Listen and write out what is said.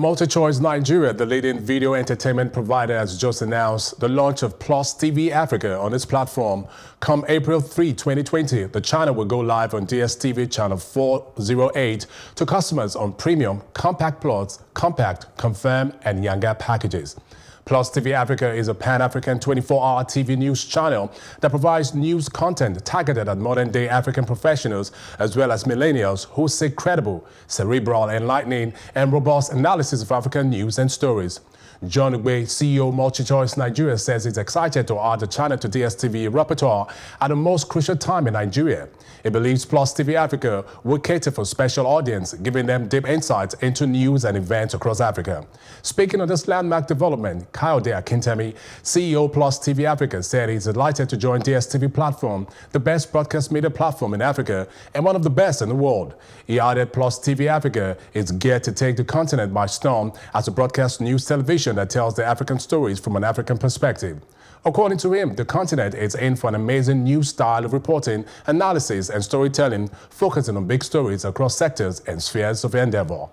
MultiChoice Nigeria, the leading video entertainment provider, has just announced the launch of Plus TV Africa on its platform. Come April 3, 2020, the channel will go live on DSTV channel 408 to customers on premium, compact plots, compact, confirm, and younger packages. Plus TV Africa is a pan-African 24-hour TV news channel that provides news content targeted at modern-day African professionals as well as millennials who seek credible, cerebral, enlightening, and robust analysis of African news and stories. John Ugbe, CEO MultiChoice Nigeria, says he's excited to add the channel to DSTV repertoire at the most crucial time in Nigeria. He believes Plus TV Africa will cater for special audience, giving them deep insights into news and events across Africa. Speaking of this landmark development, Kyle De Akintemi, CEO Plus TV Africa, said he's delighted to join DSTV platform, the best broadcast media platform in Africa and one of the best in the world. He added Plus TV Africa is geared to take the continent by storm as a broadcast news television that tells the African stories from an African perspective. According to him, the continent is in for an amazing new style of reporting, analysis, and storytelling, focusing on big stories across sectors and spheres of endeavor.